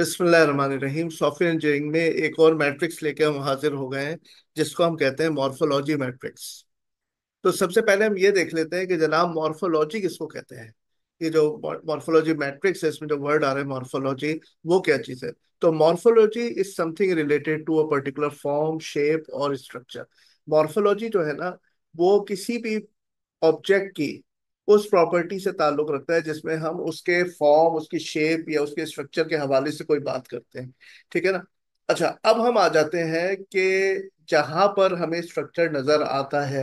बिस्मिल्लाहिर्रहमानिर्रहीम software engineering में एक और मैट्रिक्स लेकर हम हाजिर हो गए हैं जिसको हम कहते हैं मॉर्फोलॉजी मैट्रिक्स तो सबसे पहले हम ये देख लेते हैं कि जनाब मॉर्फोलॉजी किसको कहते हैं ये जो मॉर्फोलॉजी मैट्रिक्स है इसमें जो वर्ड आ रहे हैं मॉर्फोलॉजी वो क्या चीज़ है तो morphology is something related to a particular form shape और स्ट्रक्चर मॉर्फोलॉजी जो है ना वो किसी भी ऑब्जेक्ट की उस प्रॉपर्टी से ताल्लुक रखता है जिसमें हम उसके फॉर्म उसकी शेप या उसके स्ट्रक्चर के हवाले से कोई बात करते हैं ठीक है ना अच्छा अब हम आ जाते हैं कि जहां पर हमें स्ट्रक्चर नजर आता है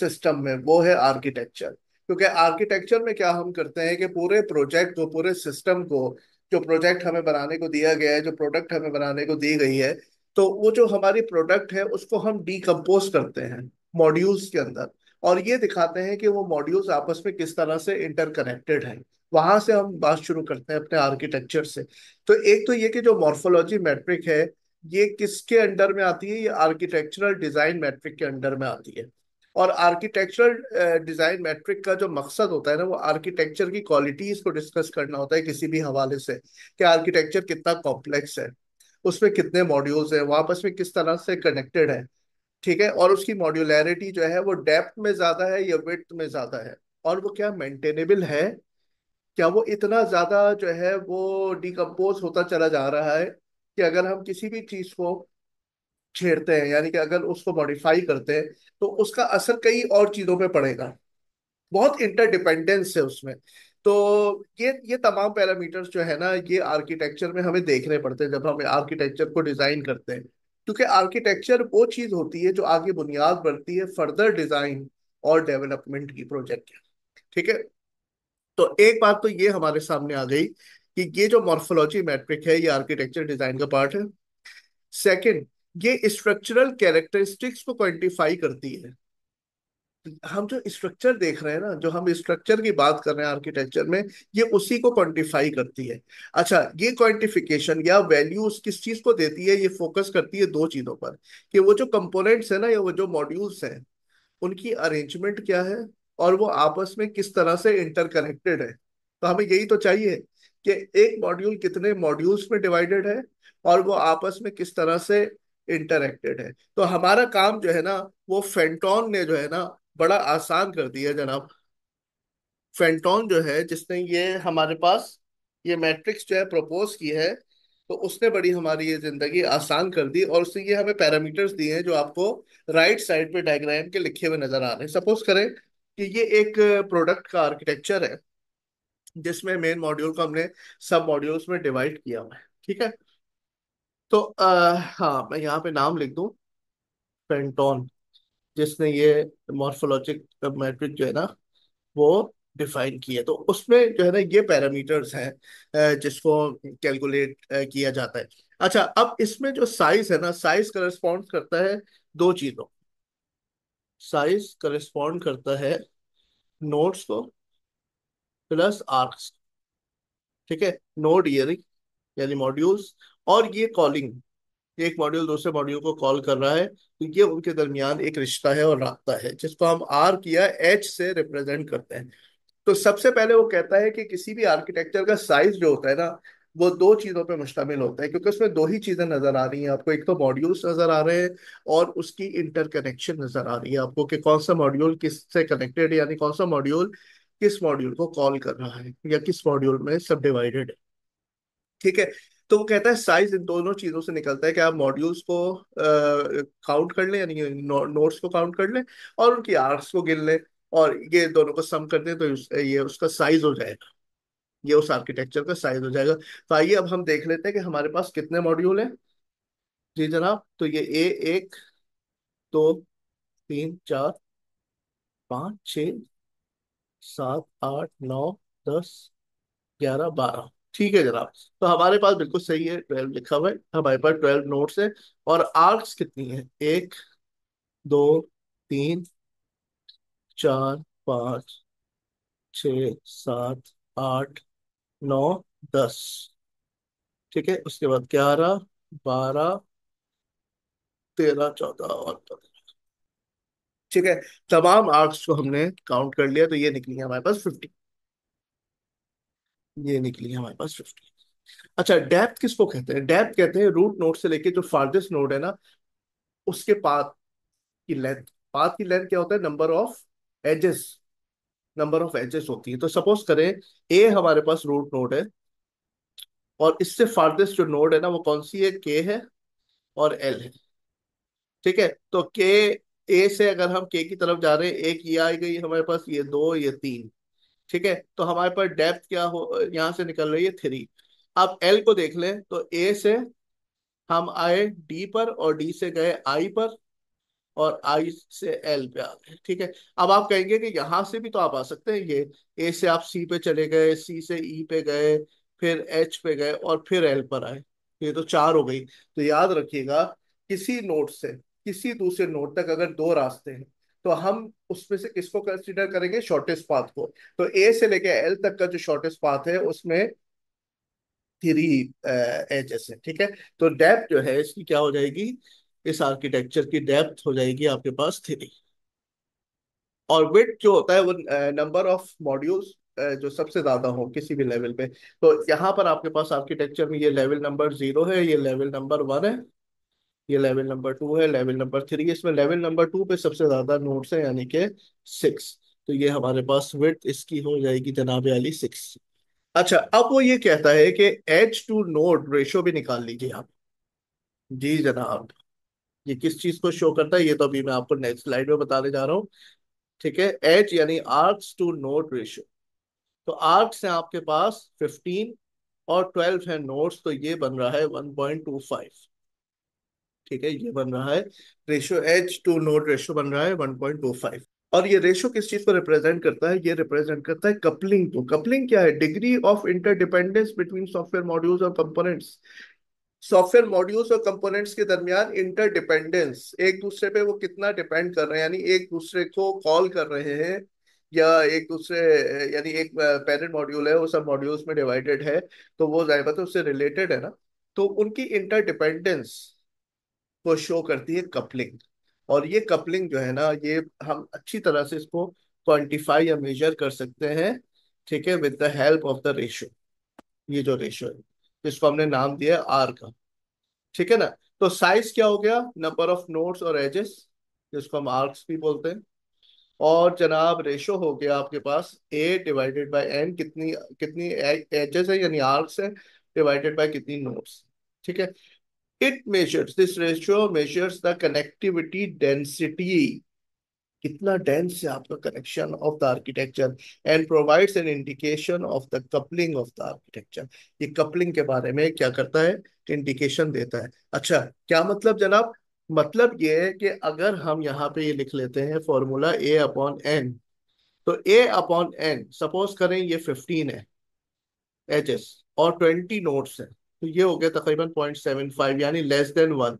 सिस्टम में वो है आर्किटेक्चर क्योंकि आर्किटेक्चर में क्या हम करते हैं कि पूरे प्रोजेक्ट को पूरे सिस्टम को जो प्रोजेक्ट हमें बनाने को दिया गया है जो प्रोडक्ट हमें बनाने को दी गई है तो वो जो हमारी प्रोडक्ट है उसको हम डीकम्पोज करते हैं मॉड्यूल्स के अंदर और ये दिखाते हैं कि वो मॉड्यूल्स आपस में किस तरह से इंटरकनेक्टेड है वहां से हम बात शुरू करते हैं अपने आर्किटेक्चर से तो एक तो ये कि जो मॉर्फोलॉजी मैट्रिक है ये किसके अंडर में आती है ये आर्किटेक्चरल डिजाइन मैट्रिक के अंडर में आती है और आर्किटेक्चरल डिजाइन मैट्रिक का जो मकसद होता है ना वो आर्किटेक्चर की क्वालिटीज को डिस्कस करना होता है किसी भी हवाले से कि आर्किटेक्चर कितना कॉम्प्लेक्स है उसमें कितने मॉड्यूल्स हैं वो आपस में किस तरह से कनेक्टेड है ठीक है और उसकी मॉड्यूलैरिटी जो है वो डेप्थ में ज्यादा है या विथ में ज्यादा है और वो क्या मेंटेनेबल है क्या वो इतना ज्यादा जो है वो डिकम्पोज होता चला जा रहा है कि अगर हम किसी भी चीज को छेड़ते हैं यानी कि अगर उसको मॉडिफाई करते हैं तो उसका असर कई और चीजों पे पड़ेगा बहुत इंटरडिपेंडेंस है उसमें तो ये ये तमाम पैरामीटर्स जो है ना ये आर्किटेक्चर में हमें देखने पड़ते हैं जब हम आर्किटेक्चर को डिजाइन करते हैं क्योंकि आर्किटेक्चर वो चीज होती है जो आगे बुनियाद बनती है फर्दर डिजाइन और डेवलपमेंट की प्रोजेक्ट की ठीक है तो एक बात तो ये हमारे सामने आ गई कि ये जो मॉर्फोलॉजी मैट्रिक है ये आर्किटेक्चर डिजाइन का पार्ट है सेकंड ये स्ट्रक्चरल कैरेक्टरिस्टिक्स को क्वांटिफाई करती है हम जो स्ट्रक्चर देख रहे हैं ना जो हम स्ट्रक्चर की बात कर रहे हैं आर्किटेक्चर में ये उसी को क्वांटिफाई करती है अच्छा ये क्वांटिफिकेशन या वैल्यूज किस चीज को देती है ये फोकस करती है दो चीजों पर कि वो जो कंपोनेंट्स है ना या वो जो मॉड्यूल्स हैं उनकी अरेंजमेंट क्या है और वो आपस में किस तरह से इंटरकनेक्टेड है तो हमें यही तो चाहिए कि एक मॉड्यूल कितने मॉड्यूल्स में डिवाइडेड है और वो आपस में किस तरह से इंटरक्टेड है तो हमारा काम जो है ना वो फेंटोन ने जो है ना बड़ा आसान कर दिया जनाब फेंटोन जो है जिसने ये हमारे पास ये मैट्रिक्स जो है प्रपोज की है तो उसने बड़ी हमारी ये जिंदगी आसान कर दी और उसने ये हमें पैरामीटर्स दिए हैं जो आपको राइट साइड पे डायग्राम के लिखे हुए नजर आ रहे हैं सपोज करें कि ये एक प्रोडक्ट का आर्किटेक्चर है जिसमें मेन मॉड्यूल को हमने सब मॉड्यूल्स में डिवाइड किया हुआ है ठीक है तो अः हाँ मैं यहाँ पे नाम लिख दू पेंटोन जिसने ये मॉर्फोलॉजिक मैट्रिक जो है ना वो डिफाइन किया है तो उसमें जो है ना ये पैरामीटर्स हैं जिसको कैलकुलेट किया जाता है अच्छा अब इसमें जो साइज है ना साइज करस्पॉन्ड करता है दो चीजों साइज करस्पॉन्ड करता है नोट्स को प्लस आर्क्स ठीक है नोट ईयरिंग यानी मॉड्यूल्स और ये कॉलिंग एक मॉड्यूल दूसरे मॉड्यूल को कॉल कर रहा है तो ये उनके दरमियान एक रिश्ता है और रास्ता है जिसको हम आर किया एच से रिप्रेजेंट करते हैं तो सबसे पहले वो कहता है कि किसी भी आर्किटेक्चर का साइज जो होता है ना वो दो चीज़ों पे मुश्तमिल होता है क्योंकि उसमें दो ही चीज़ें नज़र आ रही हैं आपको एक तो मॉड्यूल्स नज़र आ रहे हैं और उसकी इंटरकनेक्शन नज़र आ रही है आपको कि कौन सा मॉड्यूल किस से कनेक्टेड यानी कौन सा मॉड्यूल किस मॉड्यूल को कॉल कर रहा है या किस मॉड्यूल में सब डिवाइडेड है ठीक है तो वो कहता है साइज इन दोनों चीजों से निकलता है कि आप मॉड्यूल्स को काउंट कर लें यानी नोट्स को काउंट कर लें और उनकी आर्ट्स को गिन लें और ये दोनों को सम कर दें तो ये उसका साइज हो जाएगा ये उस आर्किटेक्चर का साइज हो जाएगा तो आइए अब हम देख लेते हैं कि हमारे पास कितने मॉड्यूल हैं जी जनाब तो ये ए एक दो तीन चार पाँच छ सात आठ नौ दस ग्यारह बारह ठीक है जनाब तो हमारे पास बिल्कुल सही है ट्वेल्व लिखा हुआ है हमारे पास ट्वेल्व नोट्स है और आर्क्स कितनी है एक दो तीन चार पाँच छ सात आठ नौ दस ठीक है उसके बाद ग्यारह बारह तेरह चौदह और पंद्रह ठीक है तमाम आर्क्स को हमने काउंट कर लिया तो ये निकली है हमारे पास फिफ्टी ये निकली हमारे पास फिफ्टी अच्छा डेप्थ किसको कहते हैं डेप्थ कहते हैं रूट नोड से लेके जो फार्जेस्ट नोड है ना उसके पाथ की लेंथ पाथ की लेंथ क्या होता है number of edges number of edges होती है तो सपोज करें ए हमारे पास रूट नोड है और इससे फार्देस्ट जो नोड है ना वो कौन सी है के है और एल है ठीक है तो के ए से अगर हम के की तरफ जा रहे हैं एक ये आई गई हमारे पास ये दो ये तीन ठीक है तो हमारे पास डेप्थ क्या हो यहाँ से निकल रही है थ्री आप एल को देख लें तो ए से हम आए डी पर और डी से गए आई पर और आई से एल पे आ गए ठीक है अब आप कहेंगे कि यहां से भी तो आप आ सकते हैं ये ए से आप सी पे चले गए सी से ई e पे गए फिर एच पे गए और फिर एल पर आए ये तो चार हो गई तो याद रखिएगा किसी नोट से किसी दूसरे नोट तक अगर दो रास्ते हैं तो हम उसमें से किसको कंसिडर करेंगे शॉर्टेस्ट पाथ को तो ए से लेके एल तक का जो शॉर्टेस्ट पाथ है उसमें थ्री एजेस है ठीक है तो डेप्थ जो है इसकी क्या हो जाएगी इस आर्किटेक्चर की डेप्थ हो जाएगी आपके पास थ्री और विथ जो होता है वो नंबर ऑफ मॉड्यूल्स जो सबसे ज्यादा हो किसी भी लेवल पे तो यहाँ पर आपके पास आर्किटेक्चर में ये लेवल नंबर जीरो है ये लेवल नंबर वन है ये लेवल नंबर टू है लेवल नंबर थ्री इसमें लेवल नंबर टू पे सबसे ज्यादा नोट्स है यानी के सिक्स तो ये हमारे पास विथ इसकी हो जाएगी जनाब अली सिक्स अच्छा अब वो ये कहता है कि एच टू नोट रेशो भी निकाल लीजिए आप जी जनाब ये किस चीज को शो करता है ये तो अभी मैं आपको नेक्स्ट स्लाइड में बताने जा रहा हूँ ठीक है एच यानी आर्क्स टू नोट रेशो तो आर्क्स हैं आपके पास फिफ्टीन और ट्वेल्व है नोट्स तो ये बन रहा है वन पॉइंट टू फाइव ठीक है ये बन रहा है ratio H to node ratio बन रहा है 1.25 और ये रेशियो किस चीज को रिप्रेजेंट करता है ये रिप्रेजेंट करता है कपलिंग को कपलिंग क्या है degree of interdependence between software modules और कंपोनेंट्स सॉफ्टवेयर मॉड्यूल्स और कंपोनेंट्स के दरमियान इंटरडिपेंडेंस एक दूसरे पे वो कितना डिपेंड कर रहे हैं यानी एक दूसरे को कॉल कर रहे हैं या एक दूसरे यानी एक पेरेंट मॉड्यूल है वो सब मॉड्यूल्स में डिवाइडेड है तो वो जाहिर है उससे रिलेटेड है ना तो उनकी इंटरडिपेंडेंस को शो करती है कपलिंग और ये कपलिंग जो है ना ये हम अच्छी तरह से इसको क्वांटिफाई या मेजर कर सकते हैं ठीक है with the help of the ratio ये जो रेशियो है जिसको हमने नाम दिया आर का ठीक है ना तो साइज क्या हो गया नंबर ऑफ नोट्स और एजेस जिसको हम आर्क्स भी बोलते हैं और जनाब रेशो हो गया आपके पास ए डिवाइडेड बाय एन कितनी कितनी एजेस है यानी आर्क्स है डिवाइडेड बाय कितनी नोट्स ठीक है it measures this ratio measures the connectivity density कितना डेंस है आपका connection of the architecture and provides an indication of the coupling of the architecture ये कपलिंग के बारे में क्या करता है इंडिकेशन देता है अच्छा क्या मतलब जनाब मतलब ये है कि अगर हम यहाँ पे ये लिख लेते हैं फॉर्मूला ए अपॉन एन तो ए अपॉन एन सपोज करें ये फिफ्टीन है एजेस और ट्वेंटी नोट्स है तो ये हो गया तकरीबन पॉइंट सेवन फाइव यानी लेस देन वन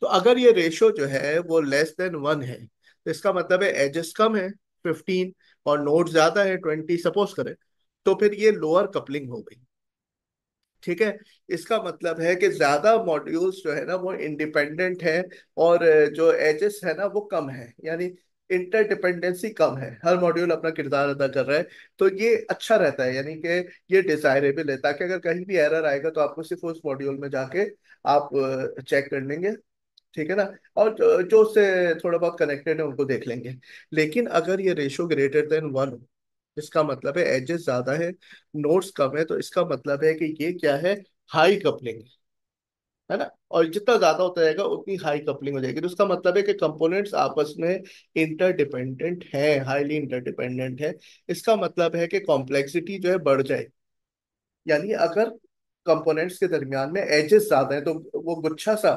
तो अगर ये रेशो जो है वो लेस देन वन है तो इसका मतलब है एजेस कम है फिफ्टीन और नोट ज्यादा है ट्वेंटी सपोज करें तो फिर ये लोअर कपलिंग हो गई ठीक है इसका मतलब है कि ज्यादा मॉड्यूल्स जो है ना वो इंडिपेंडेंट है और जो एजेस है ना वो कम है यानी इंटरडिपेंडेंसी कम है हर मॉड्यूल अपना किरदार अदा कर रहा है तो ये अच्छा रहता है यानी कि ये डिजायरेबल है ताकि अगर कहीं भी एरर आएगा तो आपको सिर्फ उस मॉड्यूल में जाके आप चेक कर लेंगे ठीक है ना और जो उससे थोड़ा बहुत कनेक्टेड है उनको देख लेंगे लेकिन अगर ये रेशो ग्रेटर देन वन इसका मतलब है एजेस ज्यादा है नोट्स कम है तो इसका मतलब है कि ये क्या है हाई कपलिंग है ना और जितना ज्यादा होता जाएगा उतनी हाई कपलिंग हो जाएगी तो उसका मतलब है कि कंपोनेंट्स आपस में इंटरडिपेंडेंट है हाईली इंटरडिपेंडेंट है इसका मतलब है कि कॉम्प्लेक्सिटी जो है बढ़ जाए यानी अगर कंपोनेंट्स के दरमियान में एजेस ज्यादा है तो वो गुच्छा सा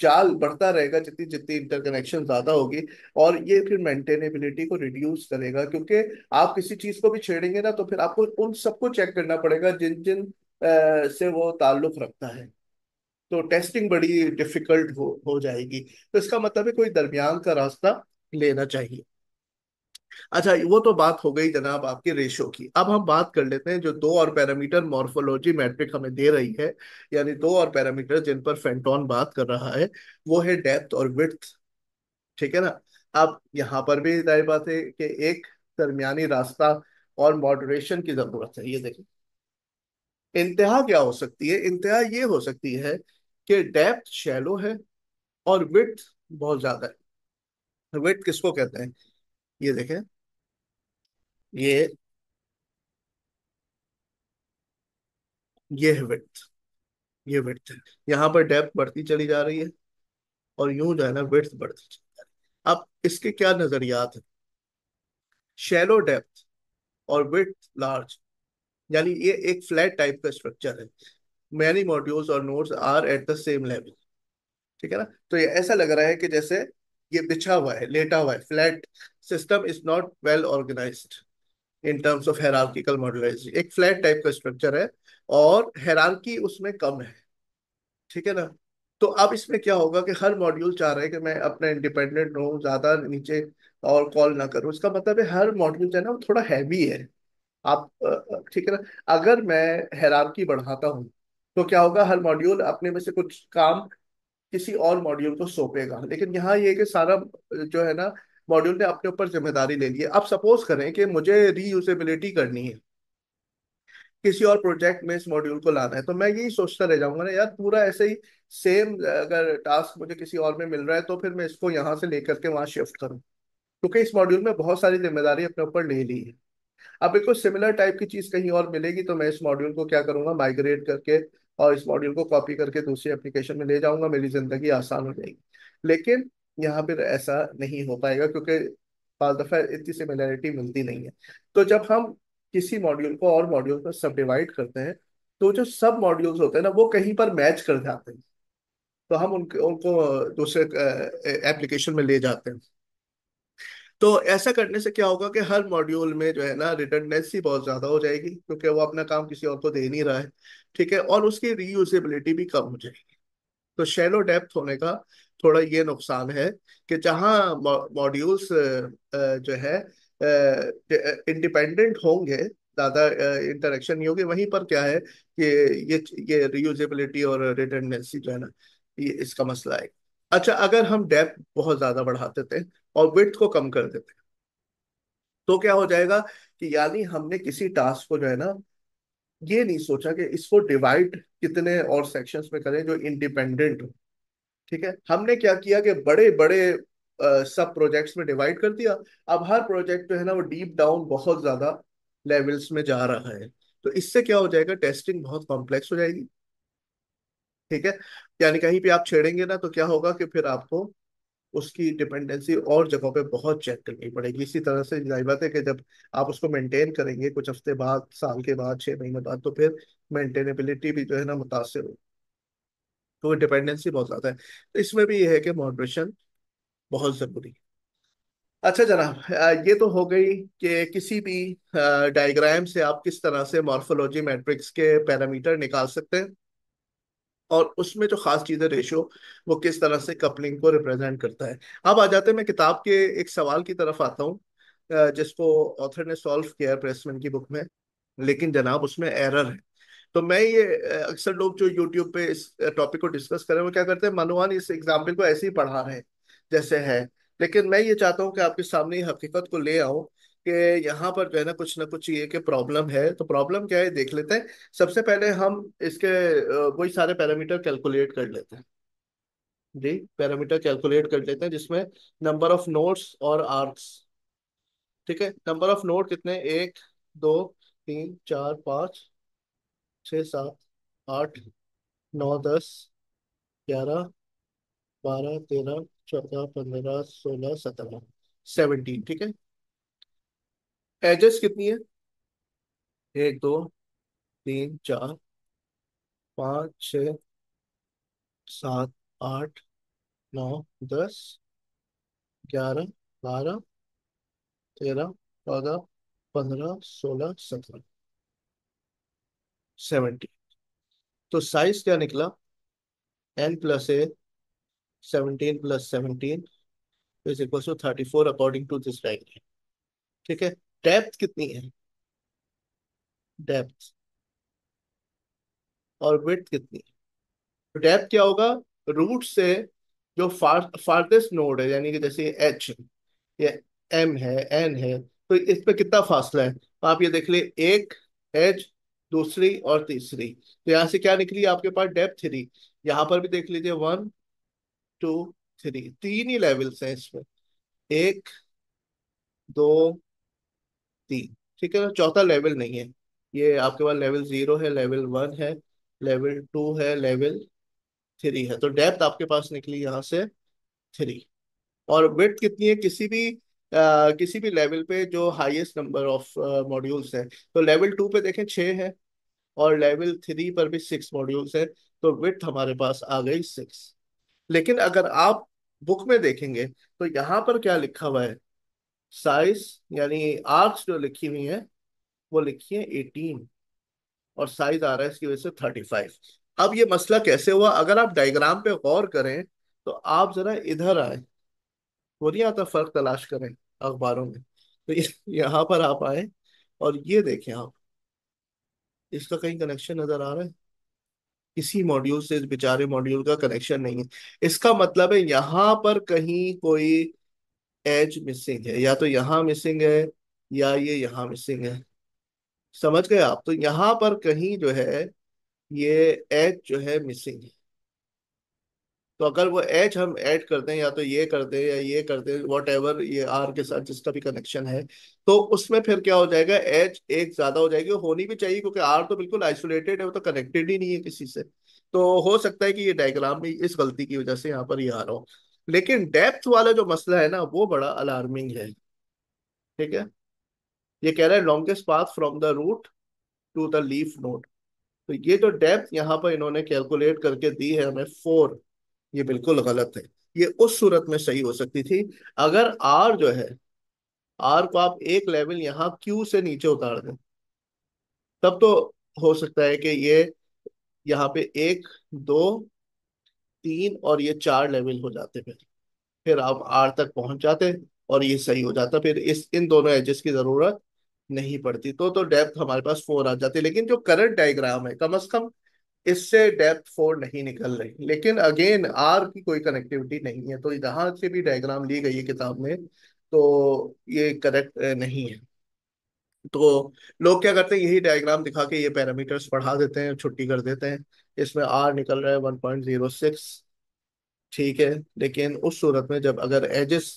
चाल बढ़ता रहेगा जितनी जितनी इंटरकनेक्शन ज्यादा होगी और ये फिर मेंटेनेबिलिटी को रिड्यूस करेगा क्योंकि आप किसी चीज को भी छेड़ेंगे ना तो फिर आपको उन सबको चेक करना पड़ेगा जिन जिन आ, से वो ताल्लुक रखता है तो टेस्टिंग बड़ी डिफिकल्ट हो, हो जाएगी तो इसका मतलब है कोई दरमियान का रास्ता लेना चाहिए अच्छा वो तो बात हो गई जनाब आपके रेशो की अब हम बात कर लेते हैं जो दो और पैरामीटर मॉर्फोलॉजी मैट्रिक हमें दे रही है यानी दो और पैरामीटर जिन पर फेंटोन बात कर रहा है वो है डेप्थ और विथ ठीक है ना अब यहाँ पर भी जाहिर बात है कि एक दरमियानी रास्ता और मॉडरेशन की जरूरत है ये देखिए इंतहा क्या हो सकती है इंतहा ये हो सकती है कि डेप्थ शैलो है और विथ बहुत ज्यादा है विथ किसको कहते हैं ये देखें ये ये है विथ ये विथ है यहां पर डेप्थ बढ़ती चली जा रही है और यूं जो है ना विथ बढ़ती चली जा रही है अब इसके क्या नजरियात है शैलो डेप्थ और विथ लार्ज यानी ये एक फ्लैट टाइप का स्ट्रक्चर है मैनी मॉड्यूल्स और nodes are at the same level ठीक है ना तो ये ऐसा लग रहा है कि जैसे ये बिछा हुआ है लेटा हुआ है flat system is not well organize in terms of hierarchical modularize एक फ्लैट टाइप का स्ट्रक्चर है और हेरार्की उसमें कम है ठीक है ना तो अब इसमें क्या होगा कि हर मॉड्यूल चाह रहा है कि मैं अपना इंडिपेंडेंट रहूँ ज्यादा नीचे और कॉल ना करूँ इसका मतलब है हर मॉड्यूल जो है ना वो थोड़ा हैवी है आप ठीक है ना अगर मैं हेरार्की बढ़ाता हूँ तो क्या होगा हर मॉड्यूल अपने में से कुछ काम किसी और मॉड्यूल को सौंपेगा लेकिन यहाँ ये कि सारा जो है ना मॉड्यूल ने अपने ऊपर जिम्मेदारी ले ली है अब सपोज करें कि मुझे रीयूजेबिलिटी करनी है किसी और प्रोजेक्ट में इस मॉड्यूल को लाना है तो मैं यही सोचता रह जाऊंगा ना यार पूरा ऐसे ही सेम अगर टास्क मुझे किसी और में मिल रहा है तो फिर मैं इसको यहाँ से लेकर के वहां शिफ्ट करूँ क्योंकि इस मॉड्यूल में बहुत सारी जिम्मेदारी अपने ऊपर ले ली है अब बिल्कुल सिमिलर टाइप की चीज कहीं और मिलेगी तो मैं इस मॉड्यूल को क्या करूंगा माइग्रेट करके और इस मॉड्यूल को कॉपी करके दूसरी एप्लीकेशन में ले जाऊंगा मेरी जिंदगी आसान हो जाएगी लेकिन यहाँ पर ऐसा नहीं हो पाएगा क्योंकि बाल दफा इतनी सिमिलैरिटी मिलती नहीं है तो जब हम किसी मॉड्यूल को और मॉड्यूल में सब डिवाइड करते हैं तो जो सब मॉड्यूल्स होते हैं ना वो कहीं पर मैच कर जाते हैं तो हम उनके उनको दूसरे एप्लीकेशन में ले जाते हैं तो ऐसा करने से क्या होगा कि हर मॉड्यूल में जो है ना रिटर्नेंसी बहुत ज़्यादा हो जाएगी क्योंकि वो अपना काम किसी और को दे नहीं रहा है ठीक है और उसकी रीयूजेबिलिटी भी कम हो जाएगी तो शेलो डेप्थ होने का थोड़ा ये नुकसान है कि जहाँ मॉड्यूल्स जो है इंडिपेंडेंट होंगे ज़्यादा इंटरेक्शन नहीं होगी वहीं पर क्या है कि ये ये रीयूजेबिलिटी और रिटेंडेंसी जो है ना ये इसका मसला है अच्छा अगर हम डेप्थ बहुत ज़्यादा बढ़ा देते हैं और विथ को कम कर देते हैं तो क्या हो जाएगा कि यानी हमने किसी टास्क को जो है ना ये नहीं सोचा कि इसको डिवाइड कितने और सेक्शंस में करें जो इंडिपेंडेंट हो ठीक है हमने क्या किया कि बड़े बड़े सब प्रोजेक्ट्स में डिवाइड कर दिया अब हर प्रोजेक्ट जो है ना वो डीप डाउन बहुत ज्यादा लेवल्स में जा रहा है तो इससे क्या हो जाएगा टेस्टिंग बहुत कॉम्प्लेक्स हो जाएगी ठीक है यानी कहीं पे आप छेड़ेंगे ना तो क्या होगा कि फिर आपको उसकी डिपेंडेंसी और जगहों पे बहुत चेक करनी पड़ेगी इसी तरह से जाहिर बात है कि जब आप उसको मेंटेन करेंगे कुछ हफ्ते बाद साल के बाद छः महीने बाद तो फिर मेंटेनेबिलिटी भी जो है ना मुतासर हो तो डिपेंडेंसी बहुत ज़्यादा है तो इसमें भी ये है कि मॉड्रेशन बहुत ज़रूरी है अच्छा जनाब ये तो हो गई कि किसी भी डायग्राम से आप किस तरह से मॉर्फोलॉजी मैट्रिक्स के पैरामीटर निकाल सकते हैं और उसमें जो खास चीज है रेशो वो किस तरह से कपलिंग को रिप्रेजेंट करता है अब आ जाते हैं मैं किताब के एक सवाल की तरफ आता हूँ जिसको ऑथर ने सॉल्व किया है प्रेसमैन की बुक में लेकिन जनाब उसमें एरर है तो मैं ये अक्सर लोग जो यूट्यूब पे इस टॉपिक को डिस्कस कर रहे हैं वो क्या करते हैं मनोहन इस एग्जाम्पल को ऐसे ही पढ़ा रहे हैं जैसे है लेकिन मैं ये चाहता हूँ कि आपके सामने हकीकत को ले आऊँ कि यहाँ पर जो है ना कुछ ना कुछ ये कि प्रॉब्लम है तो प्रॉब्लम क्या है देख लेते हैं सबसे पहले हम इसके वही सारे पैरामीटर कैलकुलेट कर लेते हैं जी पैरामीटर कैलकुलेट कर लेते हैं जिसमें नंबर ऑफ नोट्स और आर्क्स ठीक है नंबर ऑफ नोट कितने एक दो तीन चार पाँच छ सात आठ नौ दस ग्यारह बारह तेरह चौदह पंद्रह सोलह सत्रह सेवनटीन ठीक है एजेस कितनी है एक दो तीन चार पाँच छ सात आठ नौ दस ग्यारह बारह तेरह चौदह पंद्रह सोलह सत्रह सेवेंटी तो साइज क्या निकला n plus a seventeen plus seventeen is equal to thirty four according to this diagram ठीक है डेप्थ कितनी है डेप्थ और विथ कितनी है तो डेप्थ क्या होगा रूट से जो फार फार्थेस्ट नोड है यानी कि जैसे एच ये एम है एन है तो इस पे कितना फासला है तो आप ये देख ले एक एच दूसरी और तीसरी तो यहाँ से क्या निकली आपके पास डेप्थ थ्री यहाँ पर भी देख लीजिए वन टू थ्री तीन ही लेवल्स हैं इसमें एक दो तीन ठीक है चौथा लेवल नहीं है ये आपके पास लेवल जीरो है लेवल वन है लेवल टू है लेवल थ्री है तो डेप्थ आपके पास निकली यहाँ से थ्री और विथ कितनी है किसी भी Uh, किसी भी लेवल पे जो हाईएस्ट नंबर ऑफ मॉड्यूल्स हैं तो लेवल टू पे देखें छः है और लेवल थ्री पर भी सिक्स मॉड्यूल्स हैं तो विथ हमारे पास आ गई सिक्स लेकिन अगर आप बुक में देखेंगे तो यहाँ पर क्या लिखा हुआ है साइज यानी आर्क्स जो लिखी हुई है वो लिखी है एटीन और साइज आ रहा है इसकी वजह से थर्टी फाइव अब ये मसला कैसे हुआ अगर आप डायग्राम पे गौर करें तो आप जरा इधर आए वो नहीं आता फर्क तलाश करें अखबारों में तो यहाँ पर आप आए और ये देखें आप इसका कहीं कनेक्शन नजर आ रहा है किसी मॉड्यूल से इस बेचारे मॉड्यूल का कनेक्शन नहीं है इसका मतलब है यहाँ पर कहीं कोई एज मिसिंग है या तो यहाँ मिसिंग है या ये यहाँ मिसिंग है समझ गए आप तो यहाँ पर कहीं जो है ये एच जो है मिसिंग है तो अगर वो एच हम ऐड करते हैं या तो ये करते हैं या ये करते हैं वॉट एवर ये आर के साथ जिसका भी कनेक्शन है तो उसमें फिर क्या हो जाएगा एच एक ज्यादा हो जाएगी होनी भी चाहिए क्योंकि आर तो बिल्कुल आइसोलेटेड है वो तो कनेक्टेड ही नहीं है किसी से तो हो सकता है कि ये डायग्राम में इस गलती की वजह से यहाँ पर ये आ रहा हो लेकिन डेप्थ वाला जो मसला है ना वो बड़ा अलार्मिंग है ठीक है ये कह रहा है longest path from the root to the leaf node तो ये जो डेप्थ यहाँ पर इन्होंने कैलकुलेट करके दी है हमें फोर ये बिल्कुल गलत है ये उस सूरत में सही हो सकती थी अगर आर जो है आर को आप एक लेवल यहाँ क्यू से नीचे उतार दें तब तो हो सकता है कि ये यहाँ पे एक दो तीन और ये चार लेवल हो जाते फिर फिर आप आर तक पहुंच जाते और ये सही हो जाता फिर इस इन दोनों एजेस की जरूरत नहीं पड़ती तो तो डेप्थ हमारे पास फोर आ जाती लेकिन जो करंट डायग्राम है कम से कम इससे डेप्थ फोर नहीं निकल रही लेकिन अगेन आर की कोई कनेक्टिविटी नहीं है तो यहाँ से भी डायग्राम ली गई है किताब में तो ये करेक्ट नहीं है तो लोग क्या करते हैं यही डायग्राम दिखा के ये पैरामीटर्स बढ़ा देते हैं छुट्टी कर देते हैं इसमें आर निकल रहा है वन पॉइंट जीरो सिक्स ठीक है लेकिन उस सूरत में जब अगर एजेस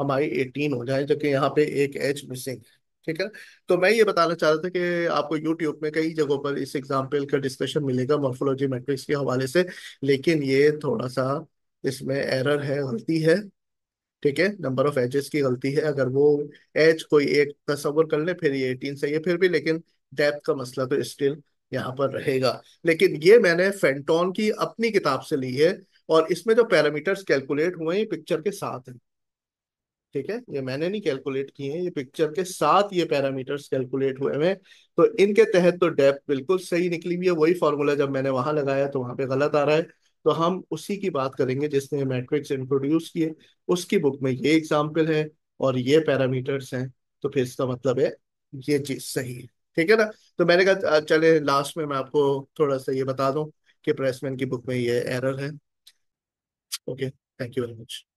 हमारी एटीन हो जाए जबकि यहाँ पे एक एज मिसिंग ठीक है तो मैं ये बताना चाह रहा था कि आपको यूट्यूब में कई जगहों पर इस एग्जाम्पल का डिस्कशन मिलेगा मोर्फोलॉजी मैट्रिक्स के हवाले से लेकिन ये थोड़ा सा इसमें एरर है गलती है ठीक है नंबर ऑफ एजेस की गलती है अगर वो एज कोई एक तस्वर कर ले फिर ये एटीन सही है फिर भी लेकिन डेप्थ का मसला तो स्टिल यहाँ पर रहेगा लेकिन ये मैंने फेंटोन की अपनी किताब से ली है और इसमें जो पैरामीटर्स कैलकुलेट हुए हैं पिक्चर के साथ हैं ठीक है ये मैंने नहीं कैलकुलेट किए हैं ये पिक्चर के साथ ये पैरामीटर्स कैलकुलेट हुए हैं तो इनके तहत तो डेप्थ बिल्कुल सही निकली हुई है वही फॉर्मूला जब मैंने वहां लगाया तो वहां पे गलत आ रहा है तो हम उसी की बात करेंगे जिसने मैट्रिक्स इंट्रोड्यूस किए उसकी बुक में ये एग्जाम्पल है और ये पैरामीटर्स हैं तो फिर इसका मतलब है ये चीज सही है ठीक है ना तो मैंने कहा चले लास्ट में मैं आपको थोड़ा सा ये बता दूं कि प्रेसमैन की बुक में ये एरर है okay thank you very much